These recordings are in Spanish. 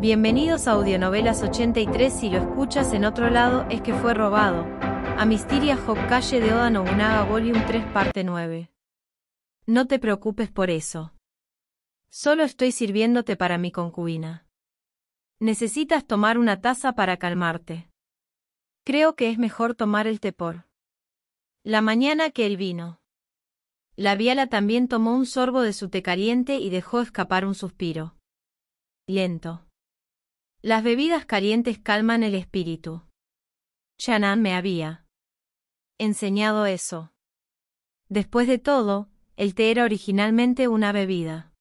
Bienvenidos a Audionovelas 83 si lo escuchas en otro lado es que fue robado. A Hop Calle de Oda Nobunaga Volume 3 Parte 9. No te preocupes por eso. Solo estoy sirviéndote para mi concubina. Necesitas tomar una taza para calmarte. Creo que es mejor tomar el tepor. la mañana que el vino. La viala también tomó un sorbo de su té caliente y dejó escapar un suspiro. Lento. Las bebidas calientes calman el espíritu. Shan'an me había enseñado eso. Después de todo, el té era originalmente una bebida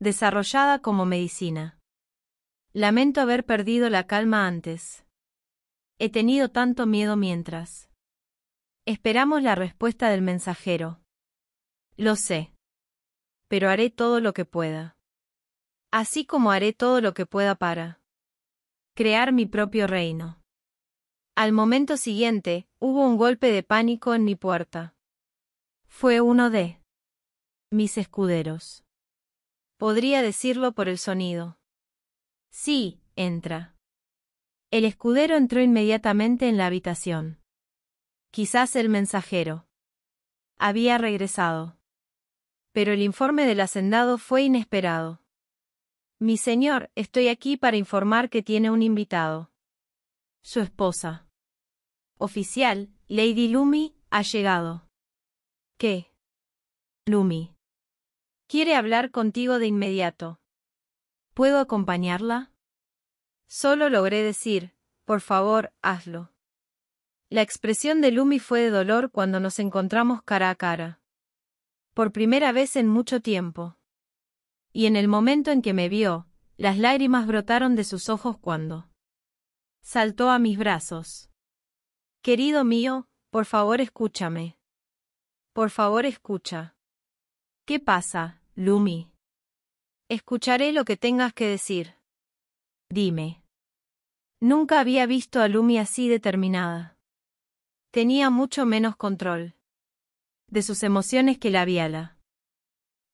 desarrollada como medicina. Lamento haber perdido la calma antes. He tenido tanto miedo mientras. Esperamos la respuesta del mensajero. Lo sé. Pero haré todo lo que pueda. Así como haré todo lo que pueda para crear mi propio reino. Al momento siguiente, hubo un golpe de pánico en mi puerta. Fue uno de mis escuderos. Podría decirlo por el sonido. Sí, entra. El escudero entró inmediatamente en la habitación. Quizás el mensajero. Había regresado. Pero el informe del hacendado fue inesperado. Mi señor, estoy aquí para informar que tiene un invitado. Su esposa. Oficial, Lady Lumi, ha llegado. ¿Qué? Lumi. Quiere hablar contigo de inmediato. ¿Puedo acompañarla? Solo logré decir, por favor, hazlo. La expresión de Lumi fue de dolor cuando nos encontramos cara a cara. Por primera vez en mucho tiempo y en el momento en que me vio, las lágrimas brotaron de sus ojos cuando saltó a mis brazos. Querido mío, por favor escúchame. Por favor escucha. ¿Qué pasa, Lumi? Escucharé lo que tengas que decir. Dime. Nunca había visto a Lumi así determinada. Tenía mucho menos control de sus emociones que la viala.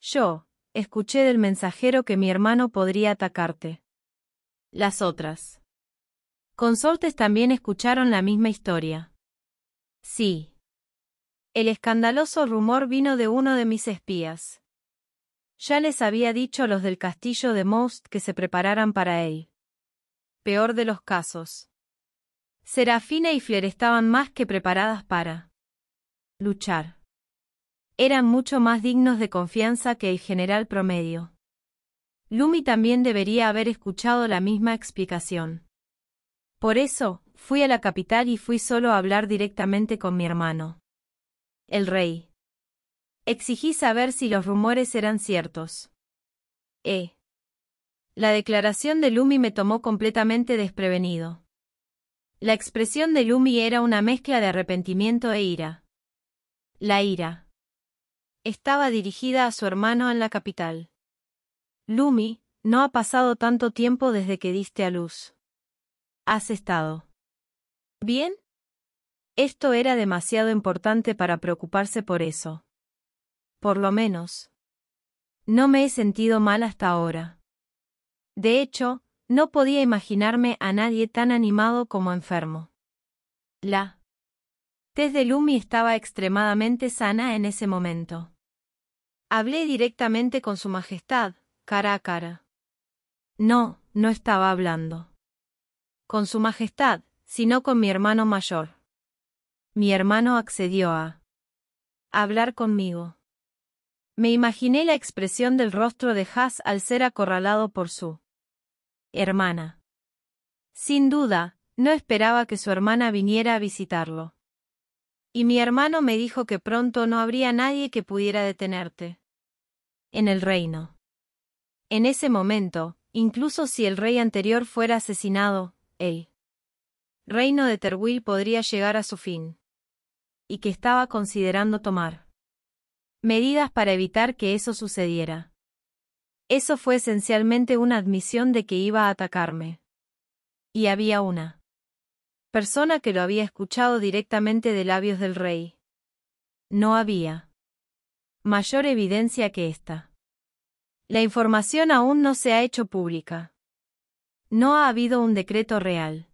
Yo, escuché del mensajero que mi hermano podría atacarte. Las otras. Consortes también escucharon la misma historia. Sí. El escandaloso rumor vino de uno de mis espías. Ya les había dicho a los del castillo de Most que se prepararan para él. Peor de los casos. Serafina y Fler estaban más que preparadas para luchar eran mucho más dignos de confianza que el general promedio. Lumi también debería haber escuchado la misma explicación. Por eso, fui a la capital y fui solo a hablar directamente con mi hermano. El rey. Exigí saber si los rumores eran ciertos. E. La declaración de Lumi me tomó completamente desprevenido. La expresión de Lumi era una mezcla de arrepentimiento e ira. La ira estaba dirigida a su hermano en la capital. Lumi, no ha pasado tanto tiempo desde que diste a luz. ¿Has estado? ¿Bien? Esto era demasiado importante para preocuparse por eso. Por lo menos. No me he sentido mal hasta ahora. De hecho, no podía imaginarme a nadie tan animado como enfermo. La desde de Lumi estaba extremadamente sana en ese momento. Hablé directamente con su majestad, cara a cara. No, no estaba hablando. Con su majestad, sino con mi hermano mayor. Mi hermano accedió a hablar conmigo. Me imaginé la expresión del rostro de Haas al ser acorralado por su hermana. Sin duda, no esperaba que su hermana viniera a visitarlo. Y mi hermano me dijo que pronto no habría nadie que pudiera detenerte. En el reino. En ese momento, incluso si el rey anterior fuera asesinado, el reino de Terwil podría llegar a su fin. Y que estaba considerando tomar medidas para evitar que eso sucediera. Eso fue esencialmente una admisión de que iba a atacarme. Y había una persona que lo había escuchado directamente de labios del rey. No había mayor evidencia que esta. La información aún no se ha hecho pública. No ha habido un decreto real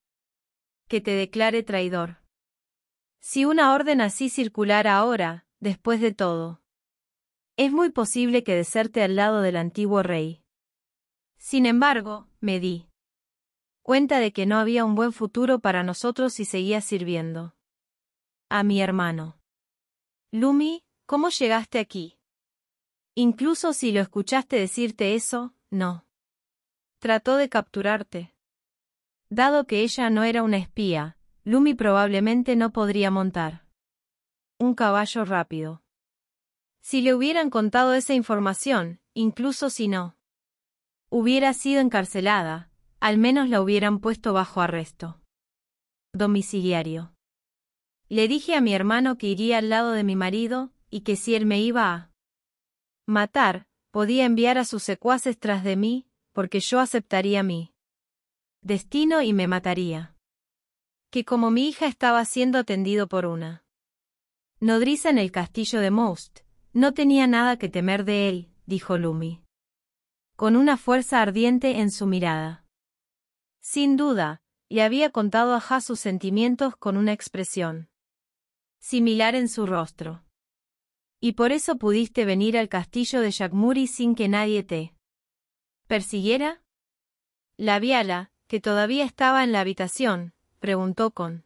que te declare traidor. Si una orden así circulara ahora, después de todo, es muy posible que deserte al lado del antiguo rey. Sin embargo, me di cuenta de que no había un buen futuro para nosotros y seguía sirviendo. A mi hermano. Lumi, ¿cómo llegaste aquí? Incluso si lo escuchaste decirte eso, no. Trató de capturarte. Dado que ella no era una espía, Lumi probablemente no podría montar. Un caballo rápido. Si le hubieran contado esa información, incluso si no. Hubiera sido encarcelada, al menos la hubieran puesto bajo arresto domiciliario. Le dije a mi hermano que iría al lado de mi marido, y que si él me iba a matar, podía enviar a sus secuaces tras de mí, porque yo aceptaría mi destino y me mataría. Que como mi hija estaba siendo atendido por una nodriza en el castillo de Most, no tenía nada que temer de él, dijo Lumi. Con una fuerza ardiente en su mirada. Sin duda, le había contado a Ja sus sentimientos con una expresión similar en su rostro. Y por eso pudiste venir al castillo de Yakmuri sin que nadie te persiguiera? La Viala, que todavía estaba en la habitación, preguntó con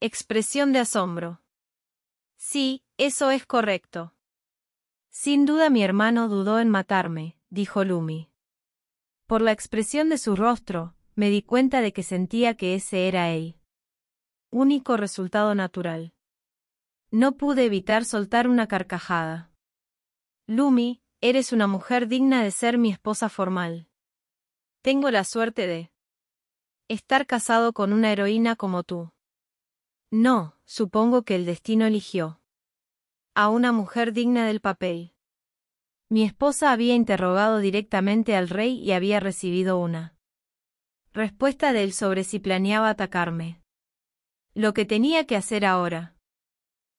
expresión de asombro. Sí, eso es correcto. Sin duda mi hermano dudó en matarme, dijo Lumi. Por la expresión de su rostro, me di cuenta de que sentía que ese era él. único resultado natural. No pude evitar soltar una carcajada. Lumi, eres una mujer digna de ser mi esposa formal. Tengo la suerte de estar casado con una heroína como tú. No, supongo que el destino eligió a una mujer digna del papel. Mi esposa había interrogado directamente al rey y había recibido una Respuesta de él sobre si planeaba atacarme. Lo que tenía que hacer ahora.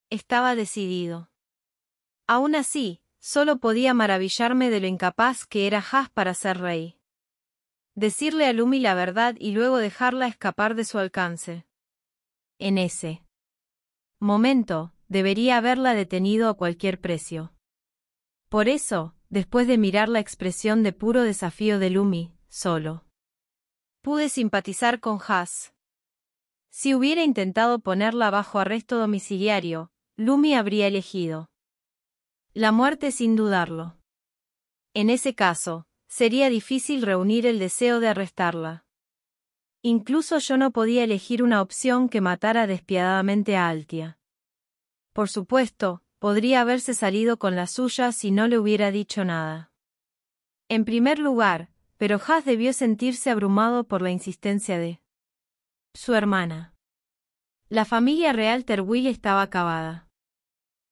Estaba decidido. Aún así, solo podía maravillarme de lo incapaz que era Haas para ser rey. Decirle a Lumi la verdad y luego dejarla escapar de su alcance. En ese momento, debería haberla detenido a cualquier precio. Por eso, después de mirar la expresión de puro desafío de Lumi, solo Pude simpatizar con Haas. Si hubiera intentado ponerla bajo arresto domiciliario, Lumi habría elegido. La muerte sin dudarlo. En ese caso, sería difícil reunir el deseo de arrestarla. Incluso yo no podía elegir una opción que matara despiadadamente a Altia. Por supuesto, podría haberse salido con la suya si no le hubiera dicho nada. En primer lugar, pero Haas debió sentirse abrumado por la insistencia de su hermana. La familia real Terwill estaba acabada.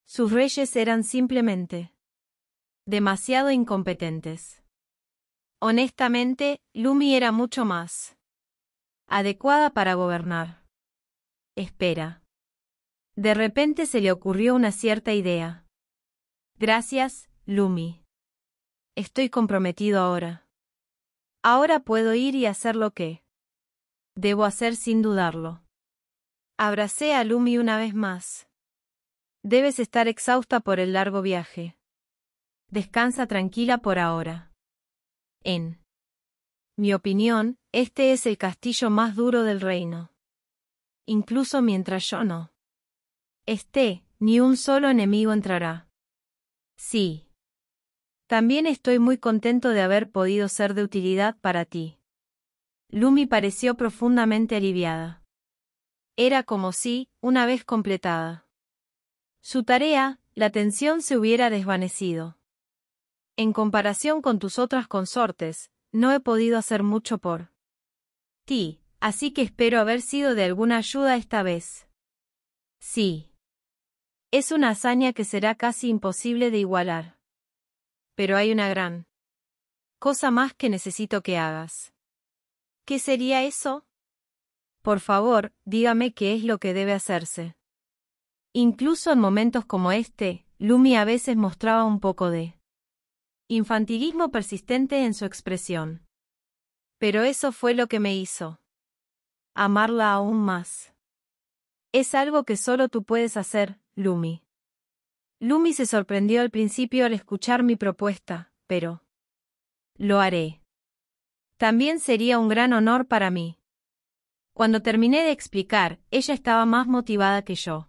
Sus reyes eran simplemente demasiado incompetentes. Honestamente, Lumi era mucho más adecuada para gobernar. Espera. De repente se le ocurrió una cierta idea. Gracias, Lumi. Estoy comprometido ahora. Ahora puedo ir y hacer lo que debo hacer sin dudarlo. Abracé a Lumi una vez más. Debes estar exhausta por el largo viaje. Descansa tranquila por ahora. En mi opinión, este es el castillo más duro del reino. Incluso mientras yo no esté, ni un solo enemigo entrará. Sí. También estoy muy contento de haber podido ser de utilidad para ti. Lumi pareció profundamente aliviada. Era como si, una vez completada su tarea, la tensión se hubiera desvanecido. En comparación con tus otras consortes, no he podido hacer mucho por ti, así que espero haber sido de alguna ayuda esta vez. Sí. Es una hazaña que será casi imposible de igualar pero hay una gran cosa más que necesito que hagas. ¿Qué sería eso? Por favor, dígame qué es lo que debe hacerse. Incluso en momentos como este, Lumi a veces mostraba un poco de infantilismo persistente en su expresión. Pero eso fue lo que me hizo amarla aún más. Es algo que solo tú puedes hacer, Lumi. Lumi se sorprendió al principio al escuchar mi propuesta, pero... Lo haré. También sería un gran honor para mí. Cuando terminé de explicar, ella estaba más motivada que yo.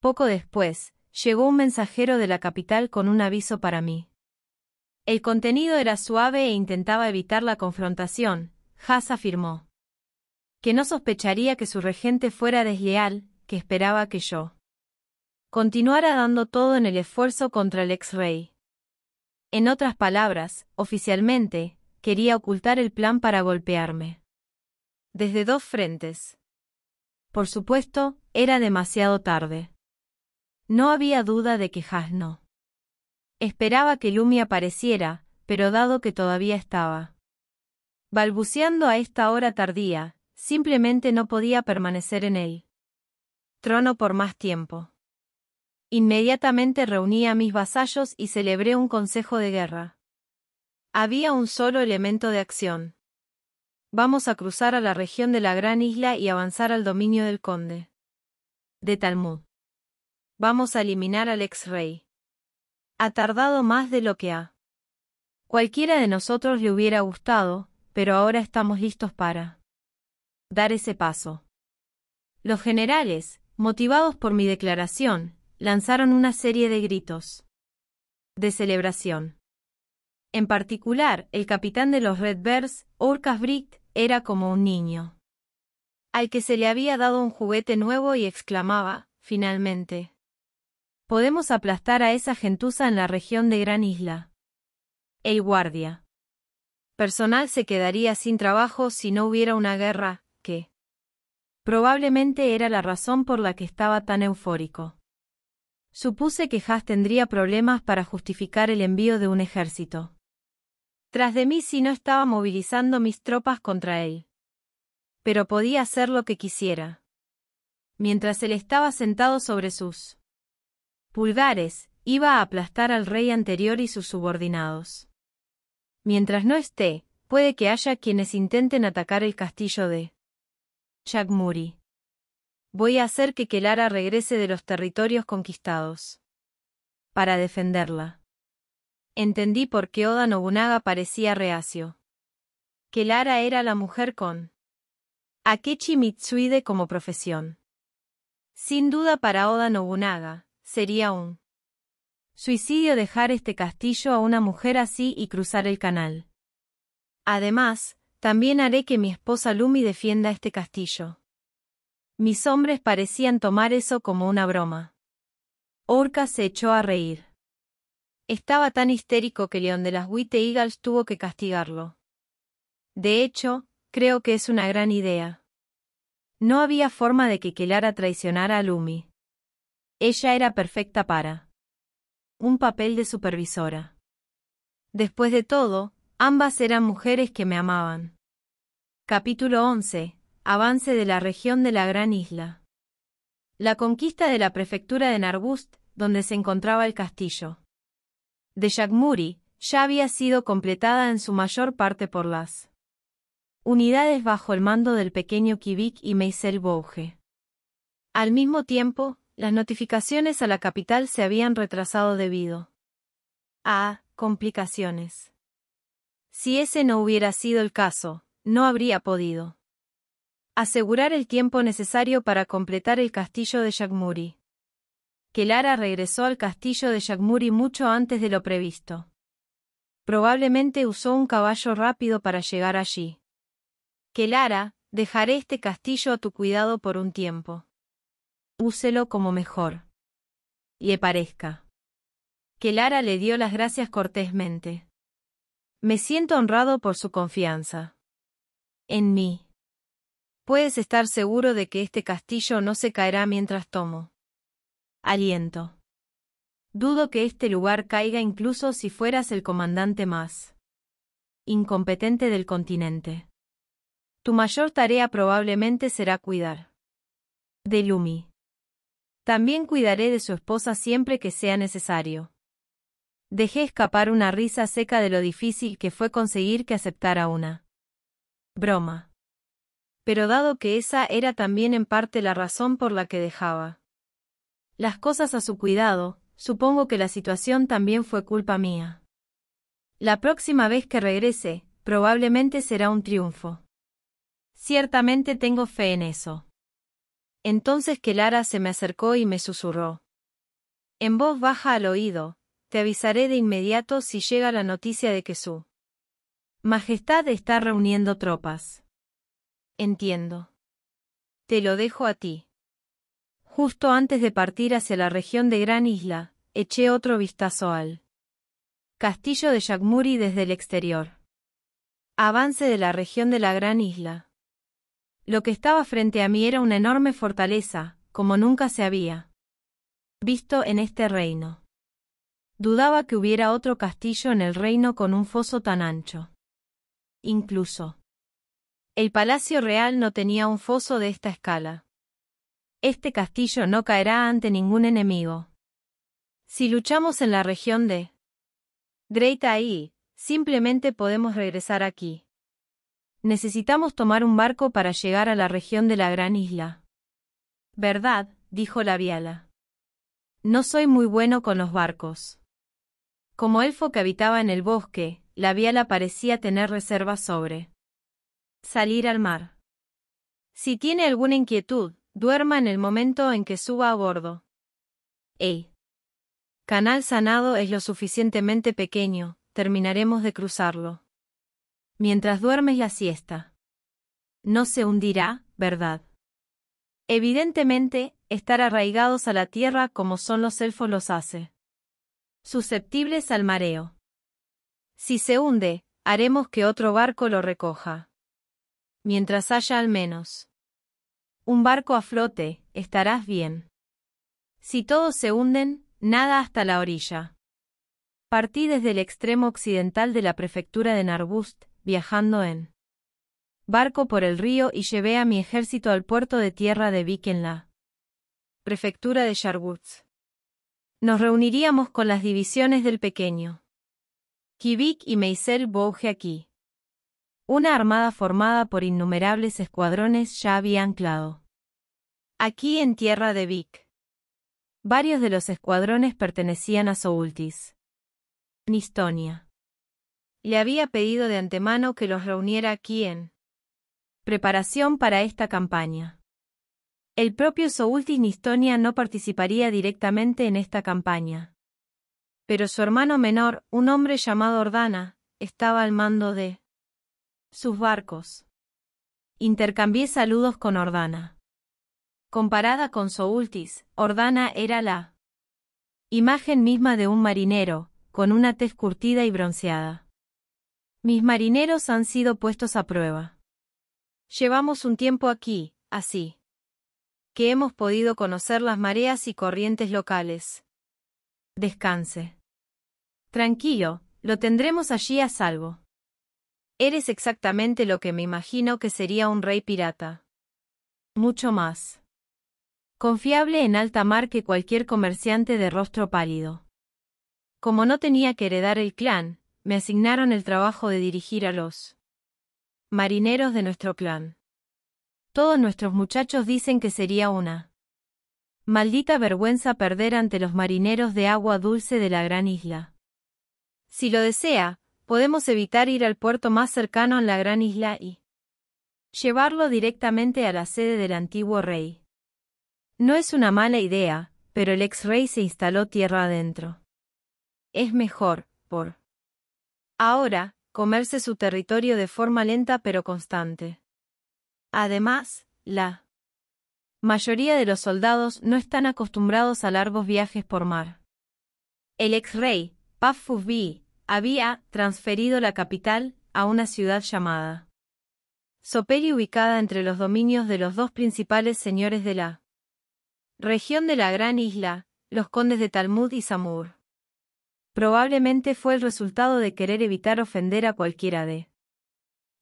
Poco después, llegó un mensajero de la capital con un aviso para mí. El contenido era suave e intentaba evitar la confrontación, Haas afirmó. Que no sospecharía que su regente fuera desleal, que esperaba que yo continuara dando todo en el esfuerzo contra el ex rey. En otras palabras, oficialmente, quería ocultar el plan para golpearme. Desde dos frentes. Por supuesto, era demasiado tarde. No había duda de que Has Esperaba que Lumi apareciera, pero dado que todavía estaba. Balbuceando a esta hora tardía, simplemente no podía permanecer en él. Trono por más tiempo. Inmediatamente reuní a mis vasallos y celebré un consejo de guerra. Había un solo elemento de acción. Vamos a cruzar a la región de la gran isla y avanzar al dominio del conde. De Talmud. Vamos a eliminar al ex rey. Ha tardado más de lo que ha. Cualquiera de nosotros le hubiera gustado, pero ahora estamos listos para dar ese paso. Los generales, motivados por mi declaración, lanzaron una serie de gritos de celebración. En particular, el capitán de los Bears, Orcas Brick, era como un niño al que se le había dado un juguete nuevo y exclamaba, finalmente, podemos aplastar a esa gentuza en la región de Gran Isla. El guardia personal se quedaría sin trabajo si no hubiera una guerra, que probablemente era la razón por la que estaba tan eufórico. Supuse que Haas tendría problemas para justificar el envío de un ejército. Tras de mí si no estaba movilizando mis tropas contra él. Pero podía hacer lo que quisiera. Mientras él estaba sentado sobre sus pulgares, iba a aplastar al rey anterior y sus subordinados. Mientras no esté, puede que haya quienes intenten atacar el castillo de Chagmuri. Voy a hacer que Kelara regrese de los territorios conquistados. Para defenderla. Entendí por qué Oda Nobunaga parecía reacio. Kelara era la mujer con Akechi Mitsuide como profesión. Sin duda para Oda Nobunaga, sería un suicidio dejar este castillo a una mujer así y cruzar el canal. Además, también haré que mi esposa Lumi defienda este castillo. Mis hombres parecían tomar eso como una broma. Orca se echó a reír. Estaba tan histérico que León de las White Eagles tuvo que castigarlo. De hecho, creo que es una gran idea. No había forma de que Kelara traicionara a Lumi. Ella era perfecta para un papel de supervisora. Después de todo, ambas eran mujeres que me amaban. Capítulo 11. Avance de la región de la Gran Isla. La conquista de la prefectura de Narbust, donde se encontraba el castillo. De Yagmuri, ya había sido completada en su mayor parte por las unidades bajo el mando del pequeño Kivik y Meisel Bouge. Al mismo tiempo, las notificaciones a la capital se habían retrasado debido a complicaciones. Si ese no hubiera sido el caso, no habría podido asegurar el tiempo necesario para completar el castillo de Yagmuri. Que Lara regresó al castillo de Yagmuri mucho antes de lo previsto. Probablemente usó un caballo rápido para llegar allí. Que Lara, dejaré este castillo a tu cuidado por un tiempo. Úselo como mejor. Le parezca. Que Lara le dio las gracias cortésmente. Me siento honrado por su confianza. En mí. Puedes estar seguro de que este castillo no se caerá mientras tomo. Aliento. Dudo que este lugar caiga incluso si fueras el comandante más incompetente del continente. Tu mayor tarea probablemente será cuidar de Lumi. También cuidaré de su esposa siempre que sea necesario. Dejé escapar una risa seca de lo difícil que fue conseguir que aceptara una broma pero dado que esa era también en parte la razón por la que dejaba las cosas a su cuidado, supongo que la situación también fue culpa mía. La próxima vez que regrese, probablemente será un triunfo. Ciertamente tengo fe en eso. Entonces que Lara se me acercó y me susurró. En voz baja al oído, te avisaré de inmediato si llega la noticia de que su Majestad está reuniendo tropas entiendo. Te lo dejo a ti. Justo antes de partir hacia la región de Gran Isla, eché otro vistazo al castillo de Yakmuri desde el exterior. Avance de la región de la Gran Isla. Lo que estaba frente a mí era una enorme fortaleza, como nunca se había visto en este reino. Dudaba que hubiera otro castillo en el reino con un foso tan ancho. Incluso el Palacio Real no tenía un foso de esta escala. Este castillo no caerá ante ningún enemigo. Si luchamos en la región de Dreitaí, simplemente podemos regresar aquí. Necesitamos tomar un barco para llegar a la región de la gran isla. ¿Verdad? dijo la Viala. No soy muy bueno con los barcos. Como elfo que habitaba en el bosque, la Viala parecía tener reservas sobre Salir al mar. Si tiene alguna inquietud, duerma en el momento en que suba a bordo. Ey. canal sanado es lo suficientemente pequeño, terminaremos de cruzarlo. Mientras duermes la siesta. No se hundirá, ¿verdad? Evidentemente, estar arraigados a la tierra como son los elfos los hace. Susceptibles al mareo. Si se hunde, haremos que otro barco lo recoja. Mientras haya al menos un barco a flote, estarás bien. Si todos se hunden, nada hasta la orilla. Partí desde el extremo occidental de la prefectura de Narbust, viajando en barco por el río y llevé a mi ejército al puerto de tierra de Vikenla, prefectura de Sharbutz. Nos reuniríamos con las divisiones del pequeño Kivik y Meisel Bouge aquí. Una armada formada por innumerables escuadrones ya había anclado. Aquí en tierra de Vic. Varios de los escuadrones pertenecían a Soultis. Nistonia. Le había pedido de antemano que los reuniera aquí en preparación para esta campaña. El propio Soultis Nistonia no participaría directamente en esta campaña. Pero su hermano menor, un hombre llamado Ordana, estaba al mando de sus barcos. Intercambié saludos con Ordana. Comparada con Soultis, Ordana era la imagen misma de un marinero, con una tez curtida y bronceada. Mis marineros han sido puestos a prueba. Llevamos un tiempo aquí, así que hemos podido conocer las mareas y corrientes locales. Descanse. Tranquilo, lo tendremos allí a salvo. Eres exactamente lo que me imagino que sería un rey pirata. Mucho más. Confiable en alta mar que cualquier comerciante de rostro pálido. Como no tenía que heredar el clan, me asignaron el trabajo de dirigir a los marineros de nuestro clan. Todos nuestros muchachos dicen que sería una maldita vergüenza perder ante los marineros de agua dulce de la gran isla. Si lo desea, podemos evitar ir al puerto más cercano en la gran isla y llevarlo directamente a la sede del antiguo rey. No es una mala idea, pero el ex rey se instaló tierra adentro. Es mejor, por ahora, comerse su territorio de forma lenta pero constante. Además, la mayoría de los soldados no están acostumbrados a largos viajes por mar. El ex rey, Pafufbi, había transferido la capital a una ciudad llamada Soperi ubicada entre los dominios de los dos principales señores de la región de la Gran Isla, los condes de Talmud y Samur. Probablemente fue el resultado de querer evitar ofender a cualquiera de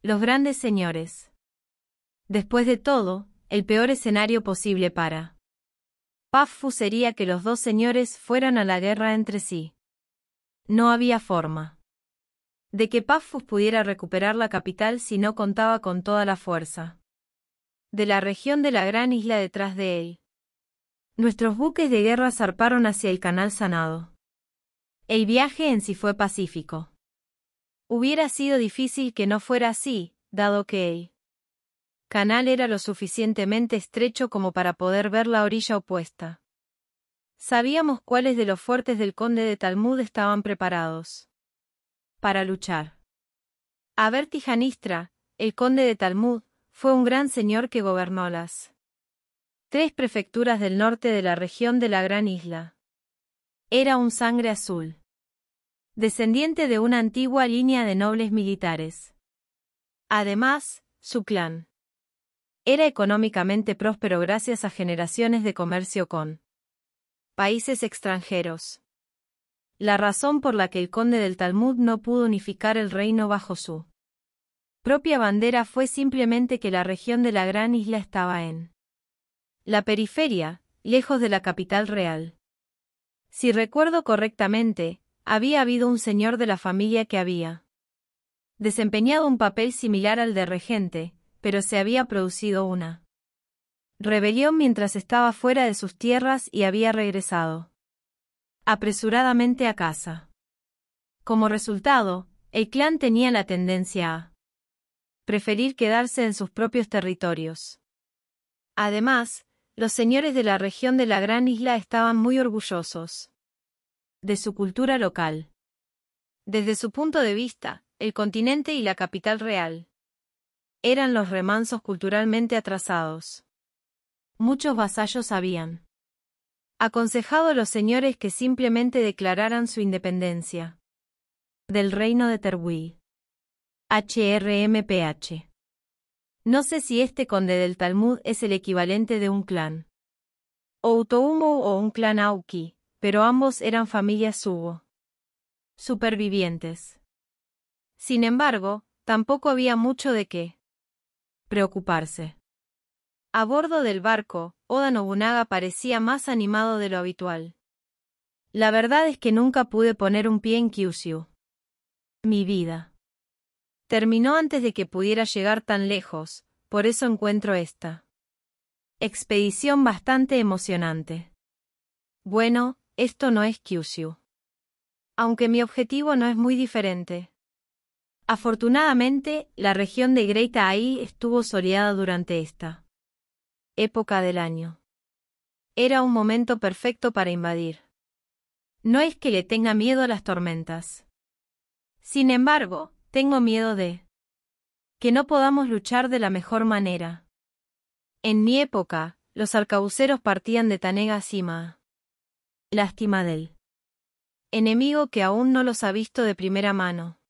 los grandes señores. Después de todo, el peor escenario posible para Pafu sería que los dos señores fueran a la guerra entre sí. No había forma de que Paphos pudiera recuperar la capital si no contaba con toda la fuerza de la región de la gran isla detrás de él. Nuestros buques de guerra zarparon hacia el canal sanado. El viaje en sí fue pacífico. Hubiera sido difícil que no fuera así, dado que el canal era lo suficientemente estrecho como para poder ver la orilla opuesta. Sabíamos cuáles de los fuertes del conde de Talmud estaban preparados para luchar. Tijanistra, el conde de Talmud, fue un gran señor que gobernó las tres prefecturas del norte de la región de la Gran Isla. Era un sangre azul, descendiente de una antigua línea de nobles militares. Además, su clan era económicamente próspero gracias a generaciones de comercio con Países extranjeros. La razón por la que el conde del Talmud no pudo unificar el reino bajo su propia bandera fue simplemente que la región de la gran isla estaba en la periferia, lejos de la capital real. Si recuerdo correctamente, había habido un señor de la familia que había desempeñado un papel similar al de regente, pero se había producido una Rebelión mientras estaba fuera de sus tierras y había regresado apresuradamente a casa. Como resultado, el clan tenía la tendencia a preferir quedarse en sus propios territorios. Además, los señores de la región de la Gran Isla estaban muy orgullosos de su cultura local. Desde su punto de vista, el continente y la capital real eran los remansos culturalmente atrasados muchos vasallos habían aconsejado a los señores que simplemente declararan su independencia del reino de Terwí. HRMPH. No sé si este conde del Talmud es el equivalente de un clan. Outoumo o un clan Auki, pero ambos eran familias subo. Supervivientes. Sin embargo, tampoco había mucho de qué preocuparse. A bordo del barco, Oda Nobunaga parecía más animado de lo habitual. La verdad es que nunca pude poner un pie en Kyushu. Mi vida. Terminó antes de que pudiera llegar tan lejos, por eso encuentro esta. Expedición bastante emocionante. Bueno, esto no es Kyushu. Aunque mi objetivo no es muy diferente. Afortunadamente, la región de Greita Ai estuvo soleada durante esta época del año. Era un momento perfecto para invadir. No es que le tenga miedo a las tormentas. Sin embargo, tengo miedo de que no podamos luchar de la mejor manera. En mi época, los arcabuceros partían de Tanega Cima. Lástima del enemigo que aún no los ha visto de primera mano.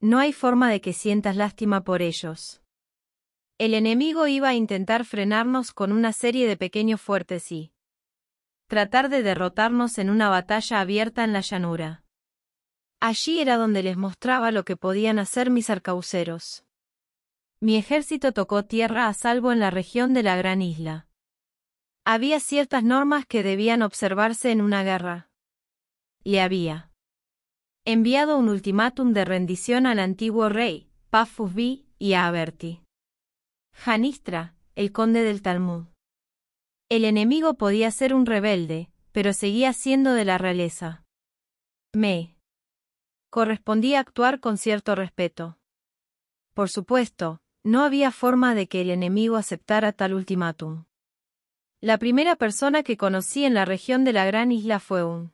No hay forma de que sientas lástima por ellos. El enemigo iba a intentar frenarnos con una serie de pequeños fuertes y tratar de derrotarnos en una batalla abierta en la llanura. Allí era donde les mostraba lo que podían hacer mis arcauceros. Mi ejército tocó tierra a salvo en la región de la Gran Isla. Había ciertas normas que debían observarse en una guerra. Le había enviado un ultimátum de rendición al antiguo rey, Pafus y a Aberti. Janistra, el conde del Talmud. El enemigo podía ser un rebelde, pero seguía siendo de la realeza. Me correspondía actuar con cierto respeto. Por supuesto, no había forma de que el enemigo aceptara tal ultimátum. La primera persona que conocí en la región de la gran isla fue un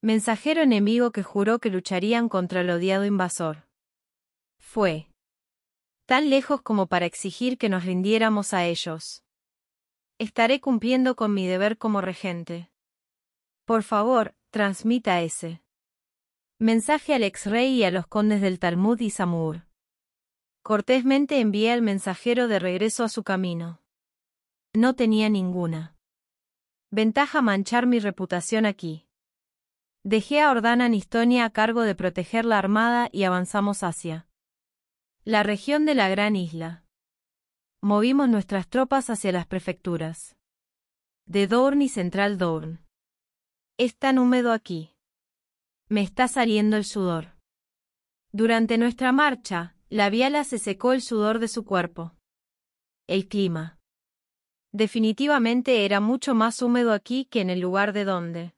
mensajero enemigo que juró que lucharían contra el odiado invasor. Fue tan lejos como para exigir que nos rindiéramos a ellos. Estaré cumpliendo con mi deber como regente. Por favor, transmita ese mensaje al ex rey y a los condes del Talmud y Samur. Cortésmente envié al mensajero de regreso a su camino. No tenía ninguna ventaja manchar mi reputación aquí. Dejé a Ordana Nistonia a cargo de proteger la armada y avanzamos hacia la región de la Gran Isla. Movimos nuestras tropas hacia las prefecturas. De Dorn y Central Dorn. Es tan húmedo aquí. Me está saliendo el sudor. Durante nuestra marcha, la viala se secó el sudor de su cuerpo. El clima. Definitivamente era mucho más húmedo aquí que en el lugar de donde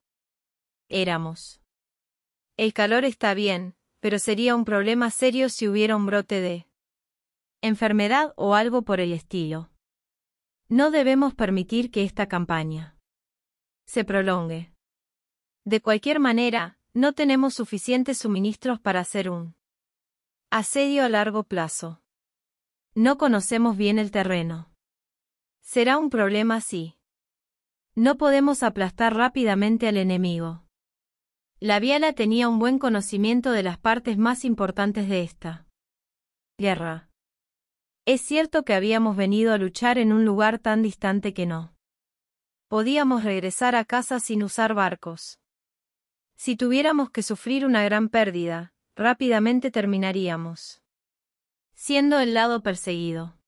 éramos. El calor está bien, pero sería un problema serio si hubiera un brote de enfermedad o algo por el estilo. No debemos permitir que esta campaña se prolongue. De cualquier manera, no tenemos suficientes suministros para hacer un asedio a largo plazo. No conocemos bien el terreno. Será un problema sí. no podemos aplastar rápidamente al enemigo. La viana tenía un buen conocimiento de las partes más importantes de esta guerra. Es cierto que habíamos venido a luchar en un lugar tan distante que no podíamos regresar a casa sin usar barcos. Si tuviéramos que sufrir una gran pérdida, rápidamente terminaríamos siendo el lado perseguido.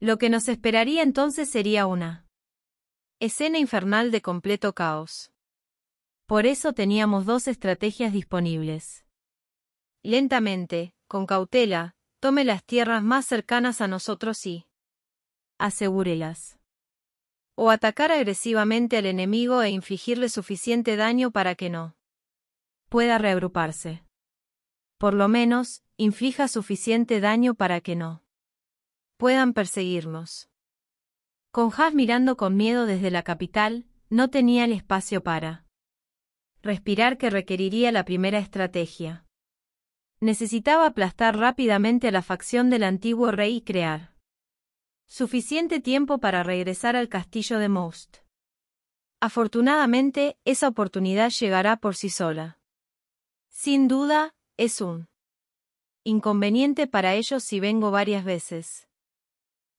Lo que nos esperaría entonces sería una escena infernal de completo caos. Por eso teníamos dos estrategias disponibles. Lentamente, con cautela, tome las tierras más cercanas a nosotros y asegúrelas. O atacar agresivamente al enemigo e infligirle suficiente daño para que no pueda reagruparse. Por lo menos, inflija suficiente daño para que no puedan perseguirnos. Con Haas mirando con miedo desde la capital, no tenía el espacio para respirar que requeriría la primera estrategia. Necesitaba aplastar rápidamente a la facción del antiguo rey y crear suficiente tiempo para regresar al castillo de Most. Afortunadamente, esa oportunidad llegará por sí sola. Sin duda, es un inconveniente para ellos si vengo varias veces.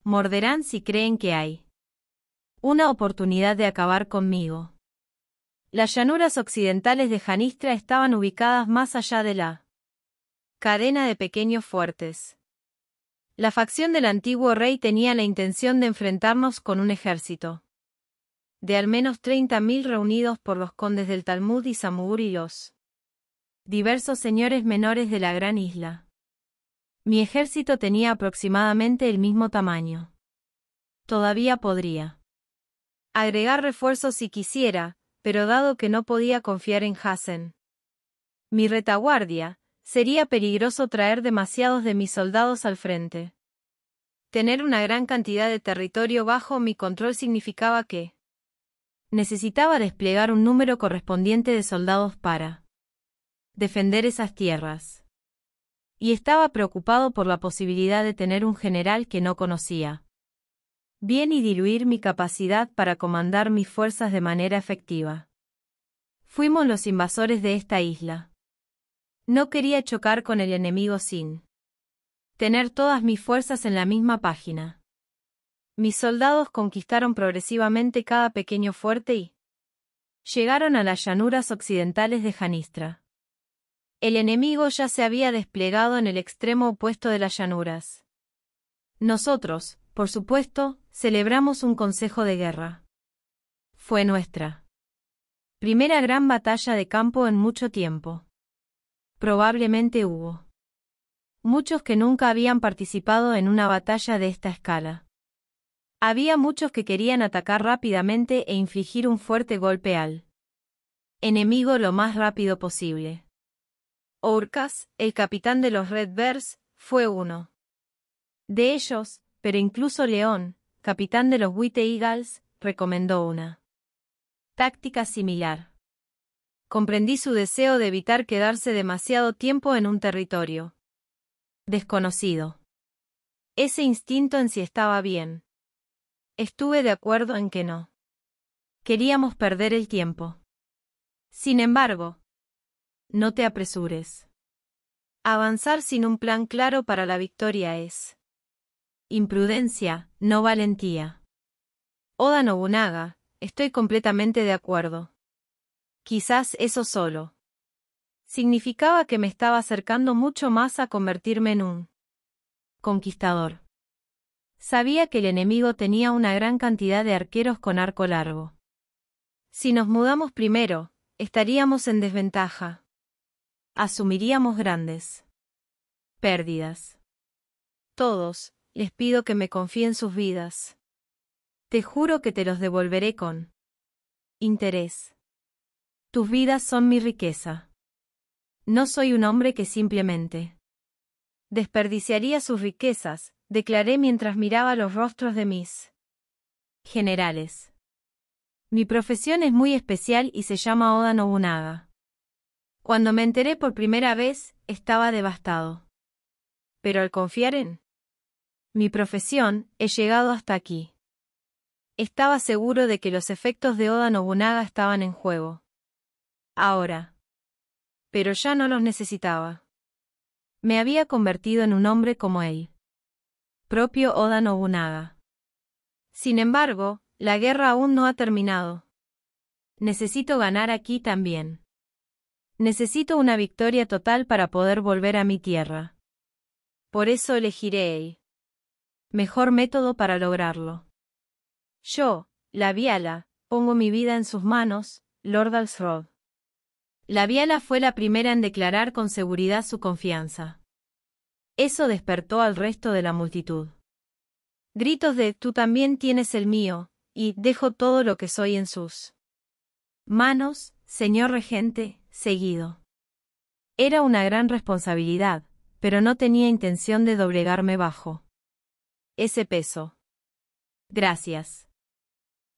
Morderán si creen que hay una oportunidad de acabar conmigo. Las llanuras occidentales de Janistra estaban ubicadas más allá de la cadena de pequeños fuertes. La facción del antiguo rey tenía la intención de enfrentarnos con un ejército de al menos 30.000 reunidos por los condes del Talmud y Samur y los diversos señores menores de la gran isla. Mi ejército tenía aproximadamente el mismo tamaño. Todavía podría agregar refuerzos si quisiera, pero dado que no podía confiar en Hassen. Mi retaguardia, sería peligroso traer demasiados de mis soldados al frente. Tener una gran cantidad de territorio bajo mi control significaba que necesitaba desplegar un número correspondiente de soldados para defender esas tierras. Y estaba preocupado por la posibilidad de tener un general que no conocía bien y diluir mi capacidad para comandar mis fuerzas de manera efectiva. Fuimos los invasores de esta isla. No quería chocar con el enemigo sin tener todas mis fuerzas en la misma página. Mis soldados conquistaron progresivamente cada pequeño fuerte y llegaron a las llanuras occidentales de Janistra. El enemigo ya se había desplegado en el extremo opuesto de las llanuras. Nosotros, por supuesto, celebramos un consejo de guerra. Fue nuestra primera gran batalla de campo en mucho tiempo. Probablemente hubo muchos que nunca habían participado en una batalla de esta escala. Había muchos que querían atacar rápidamente e infligir un fuerte golpe al enemigo lo más rápido posible. Orcas, el capitán de los Red Bears, fue uno de ellos, pero incluso León, capitán de los Witte Eagles, recomendó una táctica similar. Comprendí su deseo de evitar quedarse demasiado tiempo en un territorio desconocido. Ese instinto en sí estaba bien. Estuve de acuerdo en que no. Queríamos perder el tiempo. Sin embargo, no te apresures. Avanzar sin un plan claro para la victoria es imprudencia, no valentía. Oda oh, Nobunaga, estoy completamente de acuerdo. Quizás eso solo. Significaba que me estaba acercando mucho más a convertirme en un conquistador. Sabía que el enemigo tenía una gran cantidad de arqueros con arco largo. Si nos mudamos primero, estaríamos en desventaja. Asumiríamos grandes pérdidas. Todos, les pido que me confíen sus vidas. Te juro que te los devolveré con interés. Tus vidas son mi riqueza. No soy un hombre que simplemente desperdiciaría sus riquezas, declaré mientras miraba los rostros de mis generales. Mi profesión es muy especial y se llama Oda Nobunaga. Cuando me enteré por primera vez, estaba devastado. Pero al confiar en mi profesión, he llegado hasta aquí. Estaba seguro de que los efectos de Oda Nobunaga estaban en juego. Ahora. Pero ya no los necesitaba. Me había convertido en un hombre como él. Propio Oda Nobunaga. Sin embargo, la guerra aún no ha terminado. Necesito ganar aquí también. Necesito una victoria total para poder volver a mi tierra. Por eso elegiré mejor método para lograrlo. Yo, la Viala, pongo mi vida en sus manos, Lord Alsrod. La Viala fue la primera en declarar con seguridad su confianza. Eso despertó al resto de la multitud. Gritos de tú también tienes el mío, y dejo todo lo que soy en sus manos, señor regente, seguido. Era una gran responsabilidad, pero no tenía intención de doblegarme bajo ese peso. Gracias.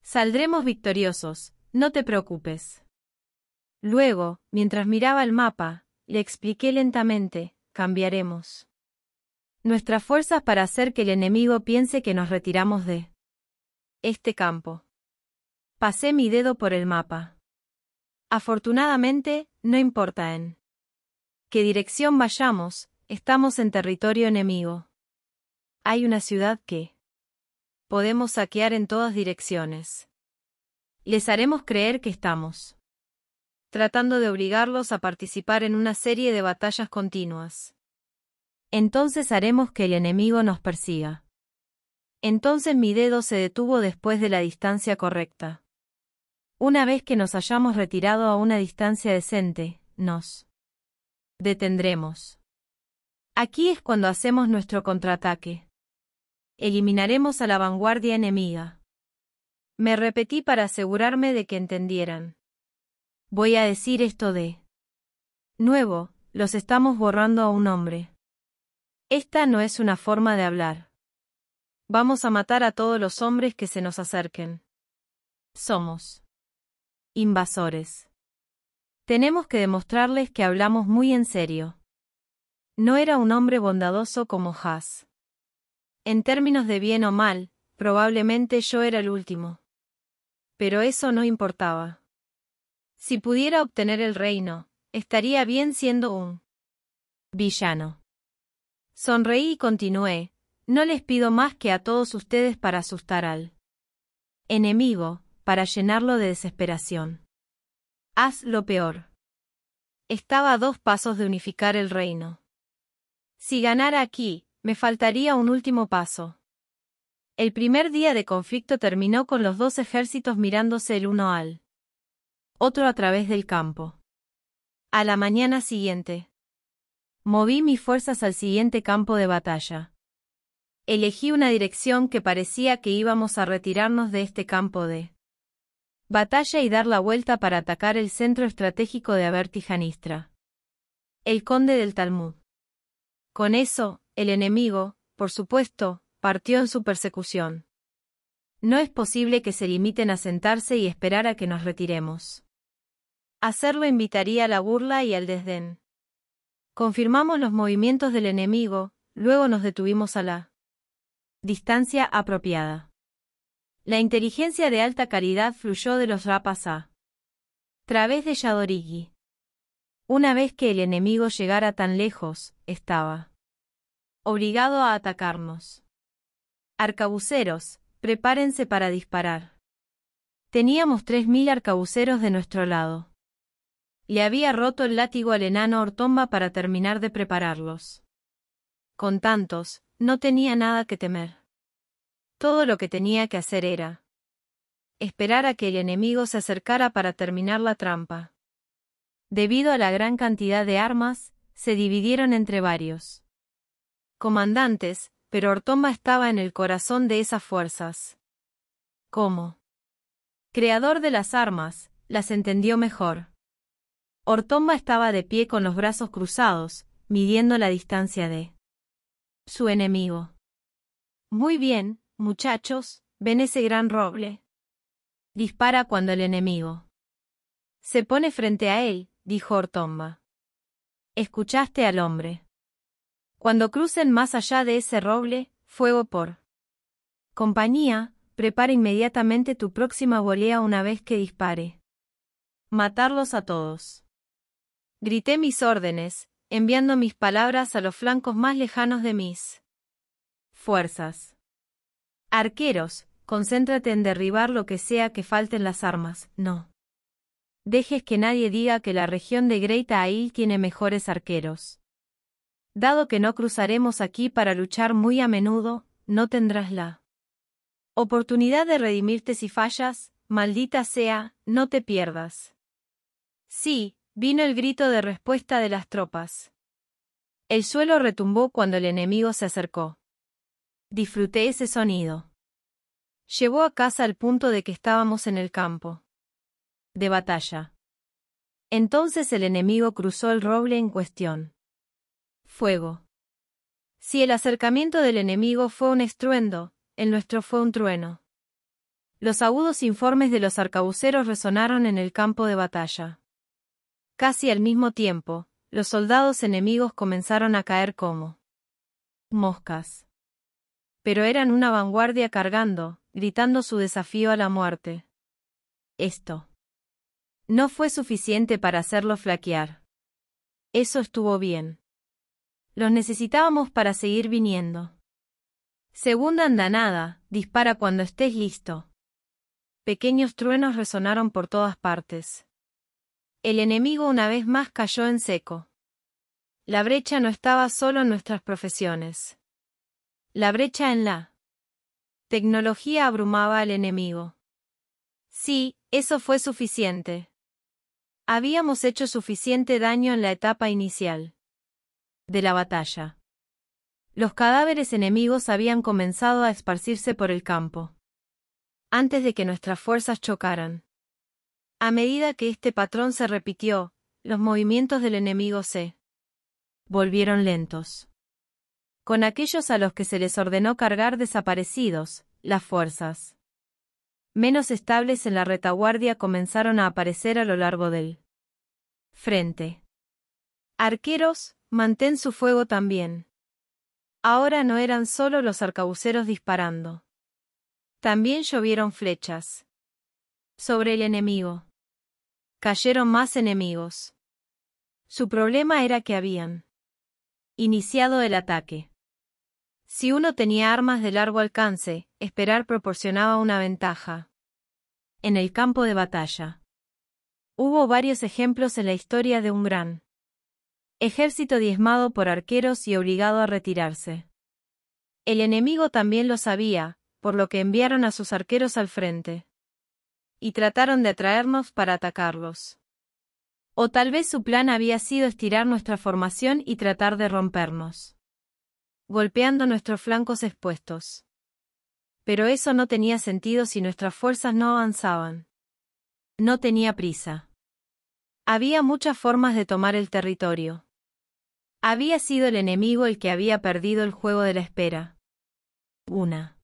Saldremos victoriosos, no te preocupes. Luego, mientras miraba el mapa, le expliqué lentamente, cambiaremos. Nuestras fuerzas para hacer que el enemigo piense que nos retiramos de este campo. Pasé mi dedo por el mapa. Afortunadamente, no importa en qué dirección vayamos, estamos en territorio enemigo. Hay una ciudad que podemos saquear en todas direcciones. Les haremos creer que estamos tratando de obligarlos a participar en una serie de batallas continuas. Entonces haremos que el enemigo nos persiga. Entonces mi dedo se detuvo después de la distancia correcta. Una vez que nos hayamos retirado a una distancia decente, nos detendremos. Aquí es cuando hacemos nuestro contraataque. Eliminaremos a la vanguardia enemiga. Me repetí para asegurarme de que entendieran. Voy a decir esto de nuevo, los estamos borrando a un hombre. Esta no es una forma de hablar. Vamos a matar a todos los hombres que se nos acerquen. Somos invasores. Tenemos que demostrarles que hablamos muy en serio. No era un hombre bondadoso como Haas. En términos de bien o mal, probablemente yo era el último. Pero eso no importaba. Si pudiera obtener el reino, estaría bien siendo un villano. Sonreí y continué. No les pido más que a todos ustedes para asustar al enemigo, para llenarlo de desesperación. Haz lo peor. Estaba a dos pasos de unificar el reino. Si ganara aquí, me faltaría un último paso. El primer día de conflicto terminó con los dos ejércitos mirándose el uno al otro a través del campo. A la mañana siguiente. Moví mis fuerzas al siguiente campo de batalla. Elegí una dirección que parecía que íbamos a retirarnos de este campo de batalla y dar la vuelta para atacar el centro estratégico de Janistra, El conde del Talmud. Con eso, el enemigo, por supuesto, partió en su persecución. No es posible que se limiten a sentarse y esperar a que nos retiremos. Hacerlo invitaría a la burla y al desdén. Confirmamos los movimientos del enemigo, luego nos detuvimos a la distancia apropiada. La inteligencia de alta caridad fluyó de los rapas a través de Yadorigi. Una vez que el enemigo llegara tan lejos, estaba obligado a atacarnos. Arcabuceros, prepárense para disparar. Teníamos tres mil arcabuceros de nuestro lado. Le había roto el látigo al enano Hortomba para terminar de prepararlos. Con tantos, no tenía nada que temer. Todo lo que tenía que hacer era esperar a que el enemigo se acercara para terminar la trampa. Debido a la gran cantidad de armas, se dividieron entre varios comandantes, pero Ortomba estaba en el corazón de esas fuerzas. —¿Cómo? creador de las armas, las entendió mejor. Ortomba estaba de pie con los brazos cruzados, midiendo la distancia de su enemigo. Muy bien, muchachos, ven ese gran roble. Dispara cuando el enemigo se pone frente a él, dijo Ortomba. Escuchaste al hombre. Cuando crucen más allá de ese roble, fuego por compañía, prepara inmediatamente tu próxima volea una vez que dispare. Matarlos a todos. Grité mis órdenes, enviando mis palabras a los flancos más lejanos de mis fuerzas. Arqueros, concéntrate en derribar lo que sea que falten las armas, no. Dejes que nadie diga que la región de Greita Ail tiene mejores arqueros. Dado que no cruzaremos aquí para luchar muy a menudo, no tendrás la oportunidad de redimirte si fallas, maldita sea, no te pierdas. Sí, vino el grito de respuesta de las tropas. El suelo retumbó cuando el enemigo se acercó. Disfruté ese sonido. Llevó a casa al punto de que estábamos en el campo. De batalla. Entonces el enemigo cruzó el roble en cuestión fuego. Si el acercamiento del enemigo fue un estruendo, el nuestro fue un trueno. Los agudos informes de los arcabuceros resonaron en el campo de batalla. Casi al mismo tiempo, los soldados enemigos comenzaron a caer como moscas. Pero eran una vanguardia cargando, gritando su desafío a la muerte. Esto no fue suficiente para hacerlo flaquear. Eso estuvo bien. Los necesitábamos para seguir viniendo. Segunda andanada, dispara cuando estés listo. Pequeños truenos resonaron por todas partes. El enemigo una vez más cayó en seco. La brecha no estaba solo en nuestras profesiones. La brecha en la tecnología abrumaba al enemigo. Sí, eso fue suficiente. Habíamos hecho suficiente daño en la etapa inicial de la batalla. Los cadáveres enemigos habían comenzado a esparcirse por el campo. Antes de que nuestras fuerzas chocaran. A medida que este patrón se repitió, los movimientos del enemigo se volvieron lentos. Con aquellos a los que se les ordenó cargar desaparecidos, las fuerzas menos estables en la retaguardia comenzaron a aparecer a lo largo del frente. Arqueros, mantén su fuego también. Ahora no eran solo los arcabuceros disparando. También llovieron flechas. Sobre el enemigo. Cayeron más enemigos. Su problema era que habían iniciado el ataque. Si uno tenía armas de largo alcance, esperar proporcionaba una ventaja. En el campo de batalla. Hubo varios ejemplos en la historia de un gran Ejército diezmado por arqueros y obligado a retirarse. El enemigo también lo sabía, por lo que enviaron a sus arqueros al frente. Y trataron de atraernos para atacarlos. O tal vez su plan había sido estirar nuestra formación y tratar de rompernos. Golpeando nuestros flancos expuestos. Pero eso no tenía sentido si nuestras fuerzas no avanzaban. No tenía prisa. Había muchas formas de tomar el territorio. Había sido el enemigo el que había perdido el juego de la espera. Una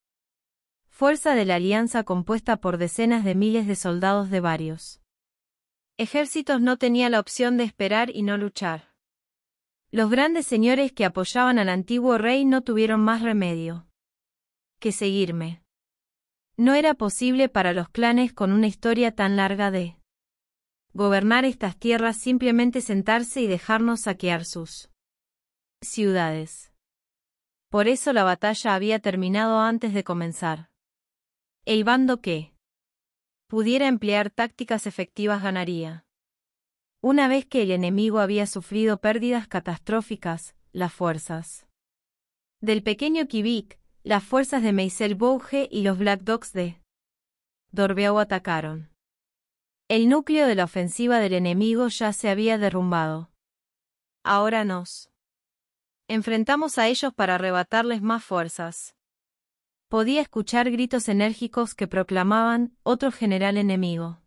Fuerza de la alianza compuesta por decenas de miles de soldados de varios ejércitos no tenía la opción de esperar y no luchar. Los grandes señores que apoyaban al antiguo rey no tuvieron más remedio que seguirme. No era posible para los clanes con una historia tan larga de gobernar estas tierras simplemente sentarse y dejarnos saquear sus ciudades. Por eso la batalla había terminado antes de comenzar. El bando que pudiera emplear tácticas efectivas ganaría. Una vez que el enemigo había sufrido pérdidas catastróficas, las fuerzas del pequeño Kivik, las fuerzas de Meisel Bouge y los Black Dogs de Dorbeau atacaron. El núcleo de la ofensiva del enemigo ya se había derrumbado. Ahora nos enfrentamos a ellos para arrebatarles más fuerzas. Podía escuchar gritos enérgicos que proclamaban otro general enemigo.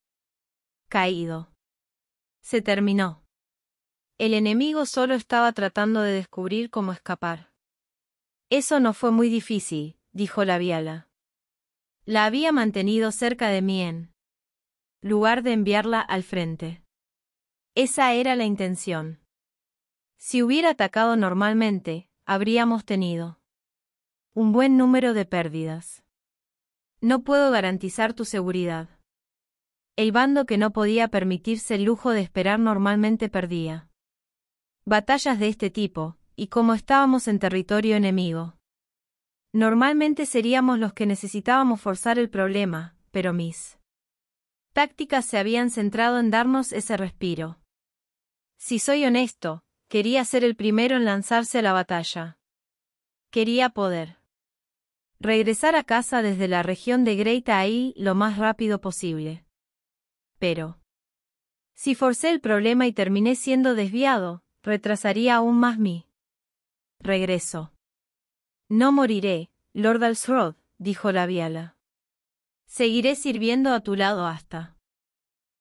Caído. Se terminó. El enemigo solo estaba tratando de descubrir cómo escapar. Eso no fue muy difícil, dijo la viala. La había mantenido cerca de mí en lugar de enviarla al frente. Esa era la intención. Si hubiera atacado normalmente, habríamos tenido un buen número de pérdidas. No puedo garantizar tu seguridad. El bando que no podía permitirse el lujo de esperar normalmente perdía. Batallas de este tipo, y como estábamos en territorio enemigo. Normalmente seríamos los que necesitábamos forzar el problema, pero mis tácticas se habían centrado en darnos ese respiro. Si soy honesto, Quería ser el primero en lanzarse a la batalla. Quería poder. Regresar a casa desde la región de Great lo más rápido posible. Pero. Si forcé el problema y terminé siendo desviado, retrasaría aún más mi regreso. No moriré, Lord Alsrod, dijo la viala. Seguiré sirviendo a tu lado hasta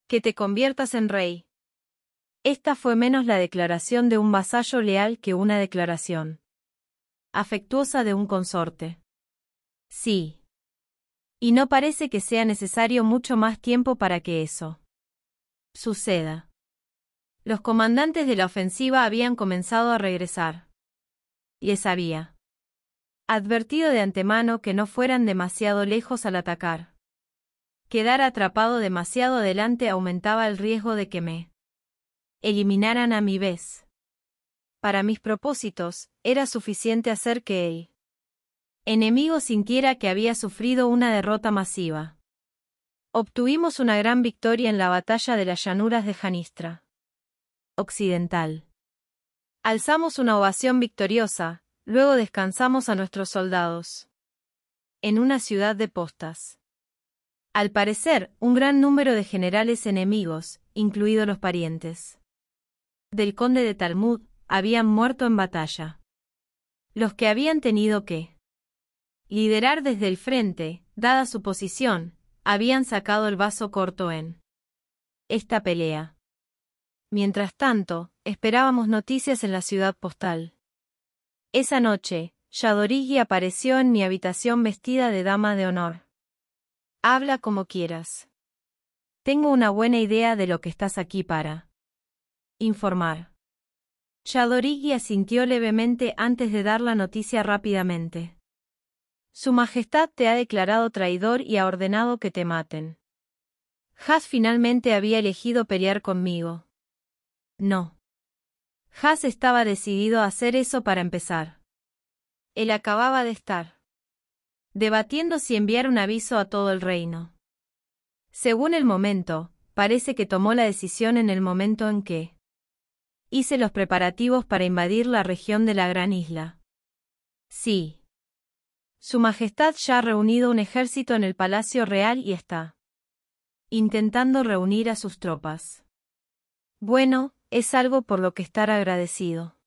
que te conviertas en rey. Esta fue menos la declaración de un vasallo leal que una declaración afectuosa de un consorte. Sí. Y no parece que sea necesario mucho más tiempo para que eso suceda. Los comandantes de la ofensiva habían comenzado a regresar. Y y había advertido de antemano que no fueran demasiado lejos al atacar. Quedar atrapado demasiado adelante aumentaba el riesgo de que eliminaran a mi vez. Para mis propósitos, era suficiente hacer que el enemigo sintiera que había sufrido una derrota masiva. Obtuvimos una gran victoria en la batalla de las llanuras de Janistra. Occidental. Alzamos una ovación victoriosa, luego descansamos a nuestros soldados. En una ciudad de postas. Al parecer, un gran número de generales enemigos, incluidos los parientes del conde de Talmud, habían muerto en batalla. Los que habían tenido que liderar desde el frente, dada su posición, habían sacado el vaso corto en esta pelea. Mientras tanto, esperábamos noticias en la ciudad postal. Esa noche, Yadorigi apareció en mi habitación vestida de dama de honor. Habla como quieras. Tengo una buena idea de lo que estás aquí para. Informar. Chadorigui asintió levemente antes de dar la noticia rápidamente. Su Majestad te ha declarado traidor y ha ordenado que te maten. Has finalmente había elegido pelear conmigo. No. Has estaba decidido a hacer eso para empezar. Él acababa de estar debatiendo si enviar un aviso a todo el reino. Según el momento, parece que tomó la decisión en el momento en que hice los preparativos para invadir la región de la Gran Isla. Sí. Su Majestad ya ha reunido un ejército en el Palacio Real y está intentando reunir a sus tropas. Bueno, es algo por lo que estar agradecido.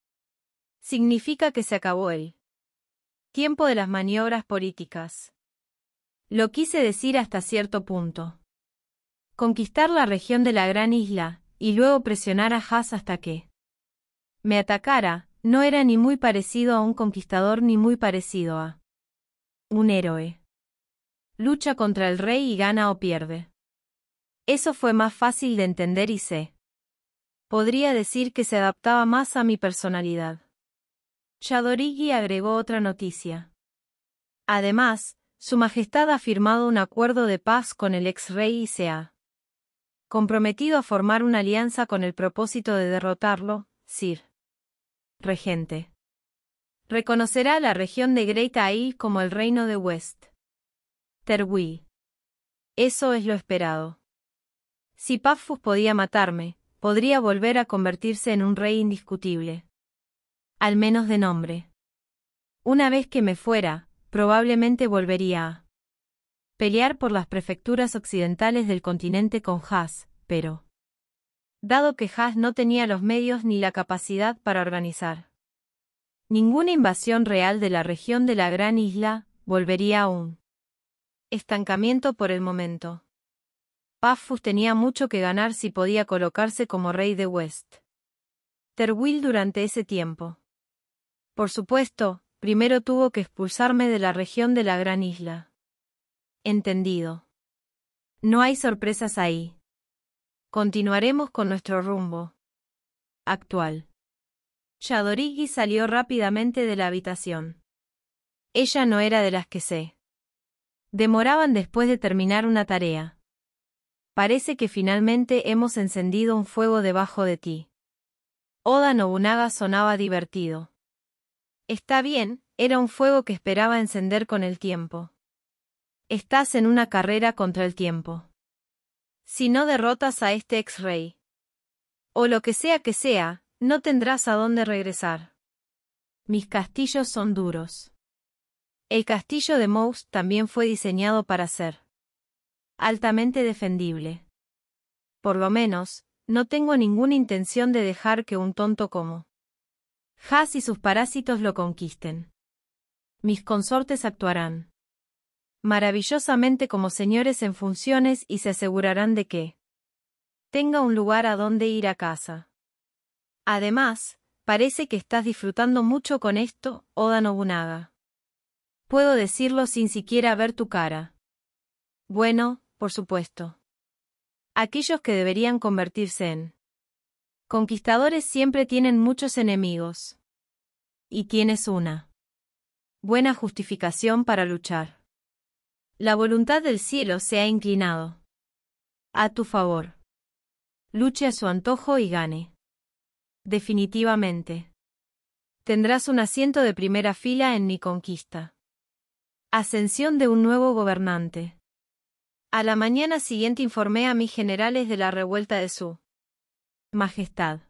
Significa que se acabó el tiempo de las maniobras políticas. Lo quise decir hasta cierto punto. Conquistar la región de la Gran Isla, y luego presionar a Haas hasta que me atacara, no era ni muy parecido a un conquistador ni muy parecido a un héroe. Lucha contra el rey y gana o pierde. Eso fue más fácil de entender y sé. Podría decir que se adaptaba más a mi personalidad. Chadorigi agregó otra noticia. Además, Su Majestad ha firmado un acuerdo de paz con el ex rey y se ha comprometido a formar una alianza con el propósito de derrotarlo, Sir regente. Reconocerá la región de Great Isle como el reino de West. Terwi. Eso es lo esperado. Si Paphos podía matarme, podría volver a convertirse en un rey indiscutible. Al menos de nombre. Una vez que me fuera, probablemente volvería a pelear por las prefecturas occidentales del continente con Haas, pero dado que Haas no tenía los medios ni la capacidad para organizar. Ninguna invasión real de la región de la gran isla volvería aún. estancamiento por el momento. Pafus tenía mucho que ganar si podía colocarse como rey de West. Terwil durante ese tiempo. Por supuesto, primero tuvo que expulsarme de la región de la gran isla. Entendido. No hay sorpresas ahí. Continuaremos con nuestro rumbo. Actual. Shadorigi salió rápidamente de la habitación. Ella no era de las que sé. demoraban después de terminar una tarea. Parece que finalmente hemos encendido un fuego debajo de ti. Oda Nobunaga sonaba divertido. Está bien, era un fuego que esperaba encender con el tiempo. Estás en una carrera contra el tiempo. Si no derrotas a este ex rey. O lo que sea que sea, no tendrás a dónde regresar. Mis castillos son duros. El castillo de Mouse también fue diseñado para ser altamente defendible. Por lo menos, no tengo ninguna intención de dejar que un tonto como Haas y sus parásitos lo conquisten. Mis consortes actuarán maravillosamente como señores en funciones y se asegurarán de que tenga un lugar a donde ir a casa. Además, parece que estás disfrutando mucho con esto, Oda oh Nobunaga. Puedo decirlo sin siquiera ver tu cara. Bueno, por supuesto. Aquellos que deberían convertirse en conquistadores siempre tienen muchos enemigos. Y tienes una buena justificación para luchar. La voluntad del cielo se ha inclinado. A tu favor. Luche a su antojo y gane. Definitivamente. Tendrás un asiento de primera fila en mi conquista. Ascensión de un nuevo gobernante. A la mañana siguiente informé a mis generales de la revuelta de su Majestad.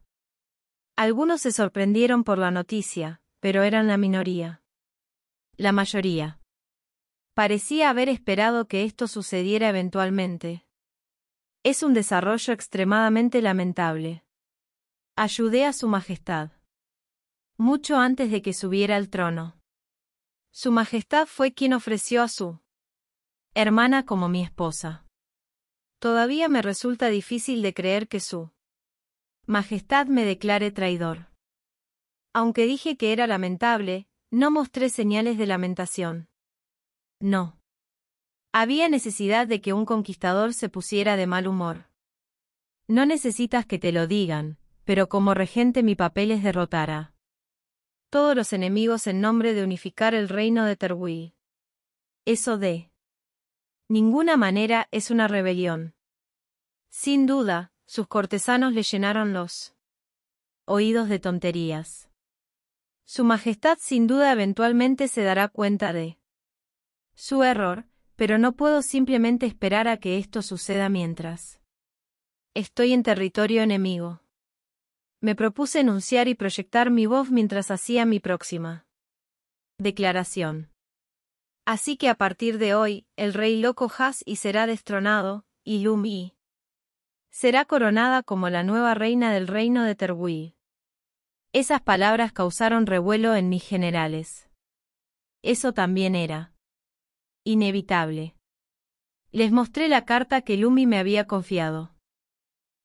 Algunos se sorprendieron por la noticia, pero eran la minoría. La mayoría Parecía haber esperado que esto sucediera eventualmente. Es un desarrollo extremadamente lamentable. Ayudé a Su Majestad. Mucho antes de que subiera al trono. Su Majestad fue quien ofreció a su hermana como mi esposa. Todavía me resulta difícil de creer que su Majestad me declare traidor. Aunque dije que era lamentable, no mostré señales de lamentación. No. Había necesidad de que un conquistador se pusiera de mal humor. No necesitas que te lo digan, pero como regente mi papel es derrotar a todos los enemigos en nombre de unificar el reino de Terwil. Eso de ninguna manera es una rebelión. Sin duda, sus cortesanos le llenaron los oídos de tonterías. Su Majestad sin duda eventualmente se dará cuenta de su error, pero no puedo simplemente esperar a que esto suceda mientras estoy en territorio enemigo. Me propuse enunciar y proyectar mi voz mientras hacía mi próxima declaración. Así que a partir de hoy, el rey loco Has y será destronado, y Lumi será coronada como la nueva reina del reino de Terwil. Esas palabras causaron revuelo en mis generales. Eso también era inevitable. Les mostré la carta que Lumi me había confiado.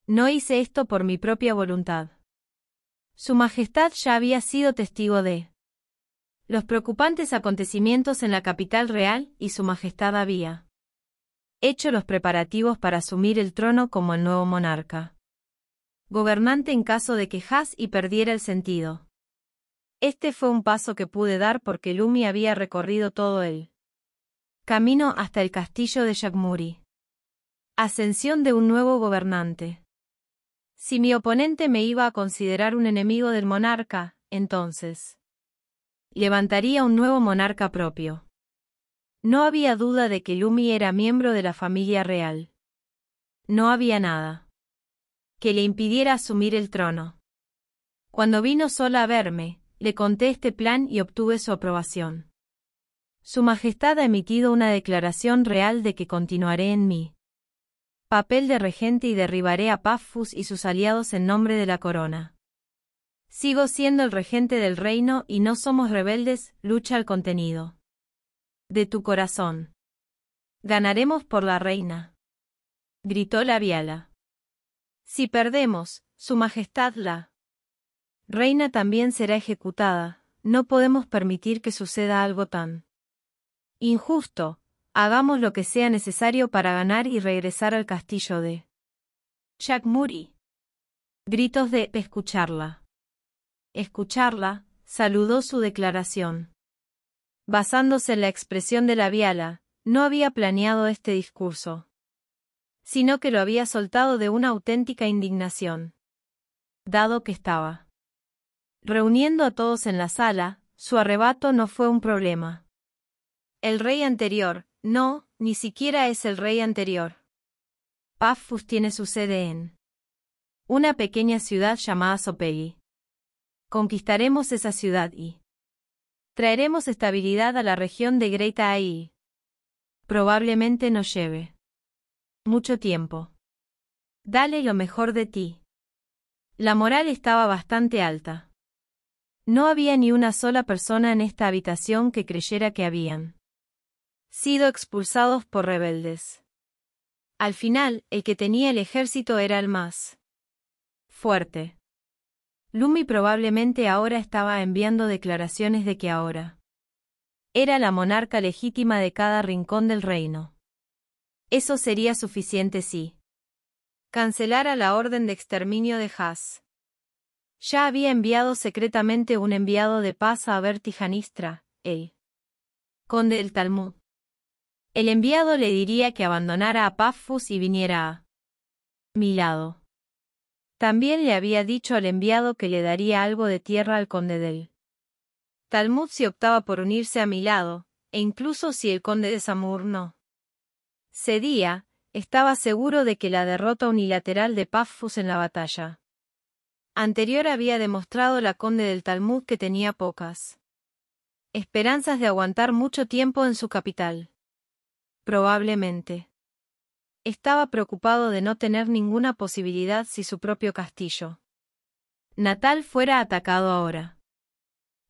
No hice esto por mi propia voluntad. Su Majestad ya había sido testigo de los preocupantes acontecimientos en la capital real y Su Majestad había hecho los preparativos para asumir el trono como el nuevo monarca. Gobernante en caso de que y perdiera el sentido. Este fue un paso que pude dar porque Lumi había recorrido todo él. Camino hasta el castillo de Yagmuri. Ascensión de un nuevo gobernante. Si mi oponente me iba a considerar un enemigo del monarca, entonces levantaría un nuevo monarca propio. No había duda de que Lumi era miembro de la familia real. No había nada que le impidiera asumir el trono. Cuando vino sola a verme, le conté este plan y obtuve su aprobación. Su Majestad ha emitido una declaración real de que continuaré en mí. papel de regente y derribaré a Paphus y sus aliados en nombre de la corona. Sigo siendo el regente del reino y no somos rebeldes, lucha al contenido de tu corazón. Ganaremos por la reina. Gritó la Viala. Si perdemos, Su Majestad la reina también será ejecutada, no podemos permitir que suceda algo tan Injusto. Hagamos lo que sea necesario para ganar y regresar al castillo de Jack Murray. Gritos de escucharla. Escucharla, saludó su declaración. Basándose en la expresión de la viala, no había planeado este discurso, sino que lo había soltado de una auténtica indignación. Dado que estaba reuniendo a todos en la sala, su arrebato no fue un problema. El rey anterior, no, ni siquiera es el rey anterior. Pafus tiene su sede en una pequeña ciudad llamada Sopegui. Conquistaremos esa ciudad y traeremos estabilidad a la región de Greta ahí. Probablemente no lleve mucho tiempo. Dale lo mejor de ti. La moral estaba bastante alta. No había ni una sola persona en esta habitación que creyera que habían sido expulsados por rebeldes. Al final, el que tenía el ejército era el más fuerte. Lumi probablemente ahora estaba enviando declaraciones de que ahora era la monarca legítima de cada rincón del reino. Eso sería suficiente si cancelara la orden de exterminio de Haas. Ya había enviado secretamente un enviado de paz a ver Tijanistra, el conde del Talmud. El enviado le diría que abandonara a Paphos y viniera a mi lado. También le había dicho al enviado que le daría algo de tierra al conde del Talmud si optaba por unirse a mi lado, e incluso si el conde de Samur no cedía, estaba seguro de que la derrota unilateral de Paphos en la batalla anterior había demostrado la conde del Talmud que tenía pocas esperanzas de aguantar mucho tiempo en su capital. Probablemente. Estaba preocupado de no tener ninguna posibilidad si su propio castillo. Natal fuera atacado ahora.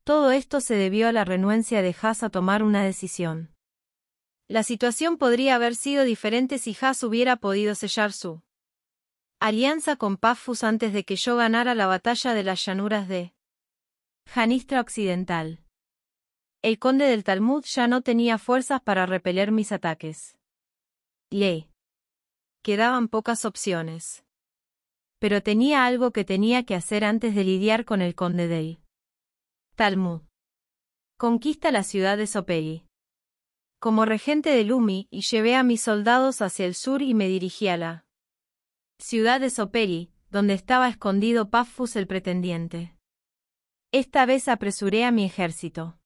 Todo esto se debió a la renuencia de Haas a tomar una decisión. La situación podría haber sido diferente si Haas hubiera podido sellar su alianza con Pafus antes de que yo ganara la batalla de las llanuras de Janistra Occidental. El conde del Talmud ya no tenía fuerzas para repeler mis ataques. Le quedaban pocas opciones. Pero tenía algo que tenía que hacer antes de lidiar con el conde del Talmud. Conquista la ciudad de Soperi. Como regente de Lumi, y llevé a mis soldados hacia el sur y me dirigí a la ciudad de Soperi, donde estaba escondido Pafus el pretendiente. Esta vez apresuré a mi ejército.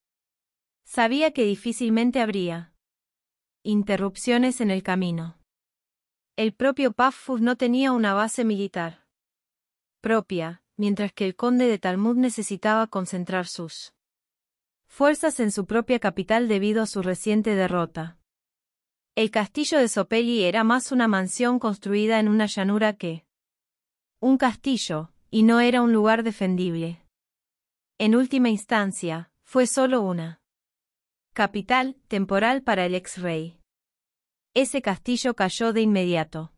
Sabía que difícilmente habría interrupciones en el camino. El propio Paffus no tenía una base militar propia, mientras que el conde de Talmud necesitaba concentrar sus fuerzas en su propia capital debido a su reciente derrota. El castillo de Sopelli era más una mansión construida en una llanura que un castillo, y no era un lugar defendible. En última instancia, fue solo una capital temporal para el ex rey. Ese castillo cayó de inmediato.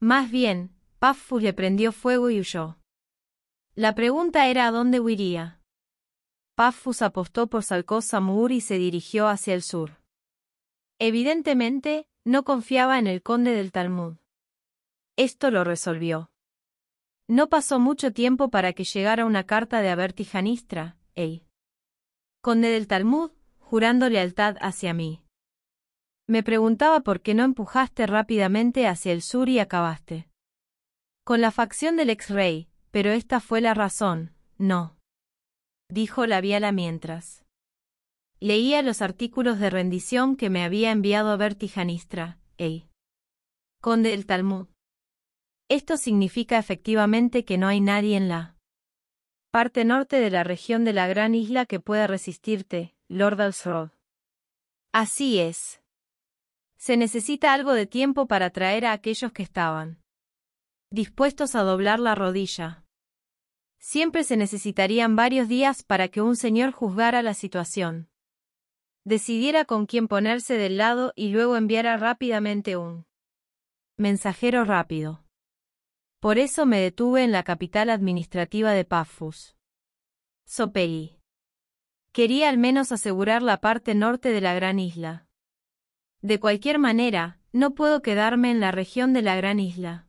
Más bien, Paphos le prendió fuego y huyó. La pregunta era a dónde huiría. Pafus apostó por Salcó-Samur y se dirigió hacia el sur. Evidentemente, no confiaba en el conde del Talmud. Esto lo resolvió. No pasó mucho tiempo para que llegara una carta de Avertijanistra, el conde del Talmud, jurando lealtad hacia mí. Me preguntaba por qué no empujaste rápidamente hacia el sur y acabaste. Con la facción del ex rey, pero esta fue la razón, no. Dijo la viala mientras. Leía los artículos de rendición que me había enviado a ver Tijanistra, conde del Talmud. Esto significa efectivamente que no hay nadie en la parte norte de la región de la gran isla que pueda resistirte, Lord Alsrod. Así es. Se necesita algo de tiempo para traer a aquellos que estaban dispuestos a doblar la rodilla. Siempre se necesitarían varios días para que un señor juzgara la situación, decidiera con quién ponerse del lado y luego enviara rápidamente un mensajero rápido. Por eso me detuve en la capital administrativa de Paphos. Sopeli. Quería al menos asegurar la parte norte de la gran isla. De cualquier manera, no puedo quedarme en la región de la gran isla.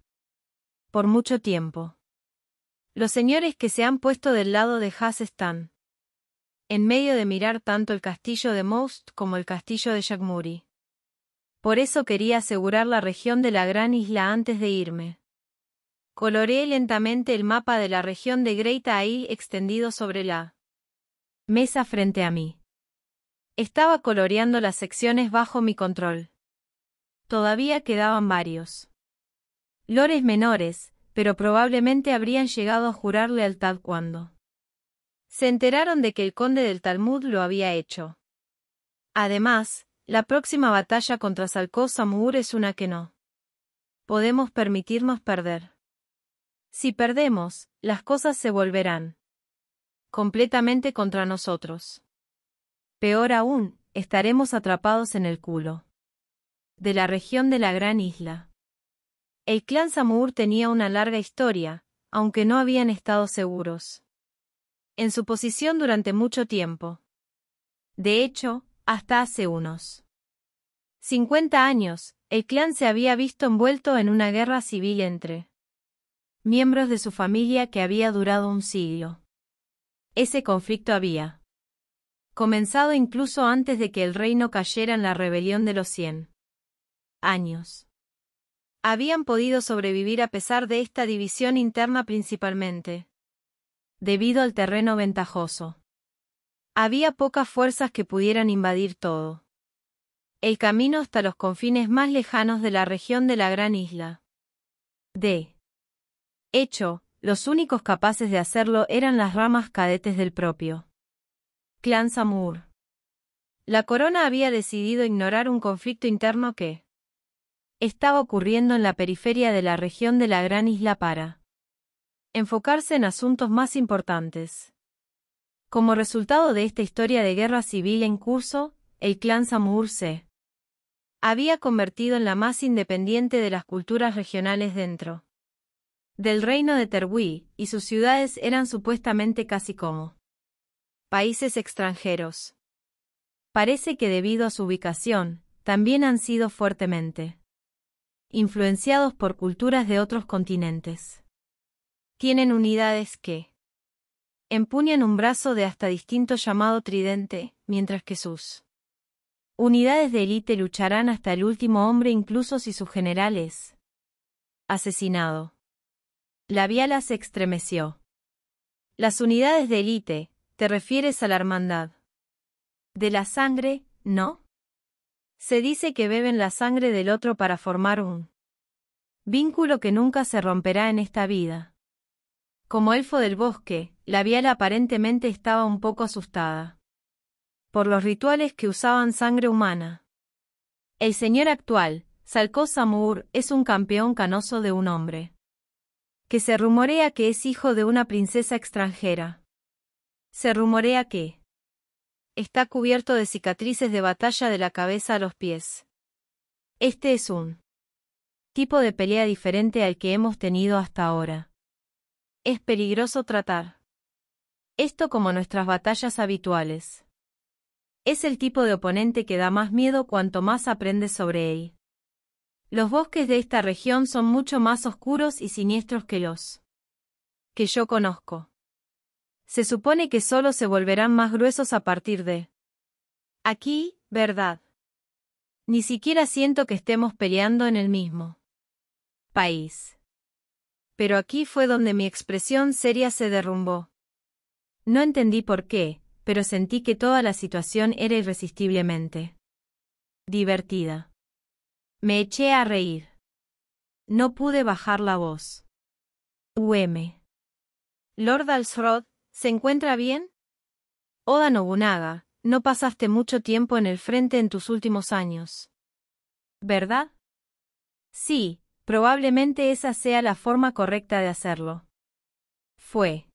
Por mucho tiempo. Los señores que se han puesto del lado de Haas están. En medio de mirar tanto el castillo de Most como el castillo de Jagmuri. Por eso quería asegurar la región de la gran isla antes de irme. Coloreé lentamente el mapa de la región de Greita ahí extendido sobre la mesa frente a mí. Estaba coloreando las secciones bajo mi control. Todavía quedaban varios. Lores menores, pero probablemente habrían llegado a jurar lealtad cuando se enteraron de que el conde del Talmud lo había hecho. Además, la próxima batalla contra Salcó Samur es una que no podemos permitirnos perder. Si perdemos, las cosas se volverán completamente contra nosotros. Peor aún, estaremos atrapados en el culo. De la región de la gran isla. El clan Samur tenía una larga historia, aunque no habían estado seguros. En su posición durante mucho tiempo. De hecho, hasta hace unos 50 años, el clan se había visto envuelto en una guerra civil entre miembros de su familia que había durado un siglo. Ese conflicto había comenzado incluso antes de que el reino cayera en la rebelión de los cien años. Habían podido sobrevivir a pesar de esta división interna principalmente, debido al terreno ventajoso. Había pocas fuerzas que pudieran invadir todo. El camino hasta los confines más lejanos de la región de la gran isla. D. hecho, los únicos capaces de hacerlo eran las ramas cadetes del propio clan Samur. La corona había decidido ignorar un conflicto interno que estaba ocurriendo en la periferia de la región de la Gran Isla para enfocarse en asuntos más importantes. Como resultado de esta historia de guerra civil en curso, el clan Samur se había convertido en la más independiente de las culturas regionales dentro del reino de Terwí, y sus ciudades eran supuestamente casi como países extranjeros. Parece que debido a su ubicación, también han sido fuertemente influenciados por culturas de otros continentes. Tienen unidades que empuñan un brazo de hasta distinto llamado tridente, mientras que sus unidades de élite lucharán hasta el último hombre incluso si su general es asesinado. La Viala se estremeció. Las unidades de élite, te refieres a la hermandad. De la sangre, ¿no? Se dice que beben la sangre del otro para formar un vínculo que nunca se romperá en esta vida. Como elfo del bosque, la Viala aparentemente estaba un poco asustada por los rituales que usaban sangre humana. El señor actual, Salcó Samur, es un campeón canoso de un hombre que se rumorea que es hijo de una princesa extranjera. Se rumorea que está cubierto de cicatrices de batalla de la cabeza a los pies. Este es un tipo de pelea diferente al que hemos tenido hasta ahora. Es peligroso tratar esto como nuestras batallas habituales. Es el tipo de oponente que da más miedo cuanto más aprendes sobre él. Los bosques de esta región son mucho más oscuros y siniestros que los que yo conozco. Se supone que solo se volverán más gruesos a partir de aquí, ¿verdad? Ni siquiera siento que estemos peleando en el mismo país. Pero aquí fue donde mi expresión seria se derrumbó. No entendí por qué, pero sentí que toda la situación era irresistiblemente divertida. Me eché a reír. No pude bajar la voz. UM. Lord Alsrod, ¿se encuentra bien? Oda Nobunaga, no pasaste mucho tiempo en el frente en tus últimos años. ¿Verdad? Sí, probablemente esa sea la forma correcta de hacerlo. Fue.